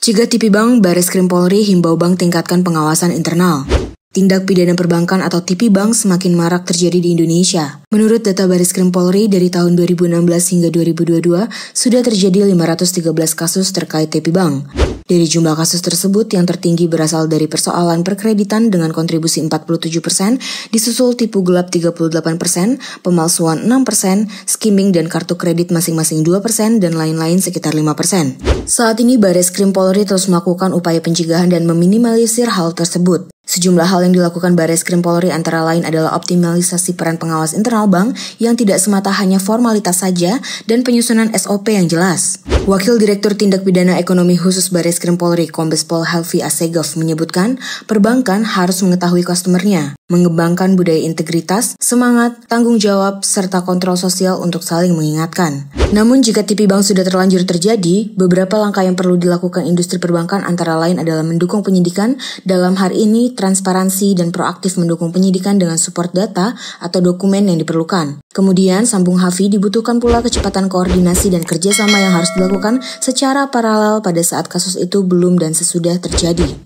Ciga Bank, Baris Krim Polri himbau bank tingkatkan pengawasan internal. Tindak pidana perbankan atau Bank semakin marak terjadi di Indonesia. Menurut data Baris Krim Polri dari tahun 2016 hingga 2022, sudah terjadi 513 kasus terkait Bank. Dari jumlah kasus tersebut, yang tertinggi berasal dari persoalan perkreditan dengan kontribusi 47 persen, disusul tipu gelap 38 persen, pemalsuan 6 persen, skimming dan kartu kredit masing-masing 2 persen, dan lain-lain sekitar 5 persen. Saat ini, Baris Krim Polri terus melakukan upaya pencegahan dan meminimalisir hal tersebut. Sejumlah hal yang dilakukan Baris Krim Polri antara lain adalah optimalisasi peran pengawas internal bank yang tidak semata hanya formalitas saja dan penyusunan SOP yang jelas. Wakil Direktur Tindak Pidana Ekonomi Khusus Baris Krim Polri Kombes Pol Helvi Asegov menyebutkan, perbankan harus mengetahui customernya mengembangkan budaya integritas, semangat, tanggung jawab, serta kontrol sosial untuk saling mengingatkan. Namun jika tipi bank sudah terlanjur terjadi, beberapa langkah yang perlu dilakukan industri perbankan antara lain adalah mendukung penyidikan, dalam hari ini transparansi dan proaktif mendukung penyidikan dengan support data atau dokumen yang diperlukan. Kemudian, sambung Hafi dibutuhkan pula kecepatan koordinasi dan kerjasama yang harus dilakukan secara paralel pada saat kasus itu belum dan sesudah terjadi.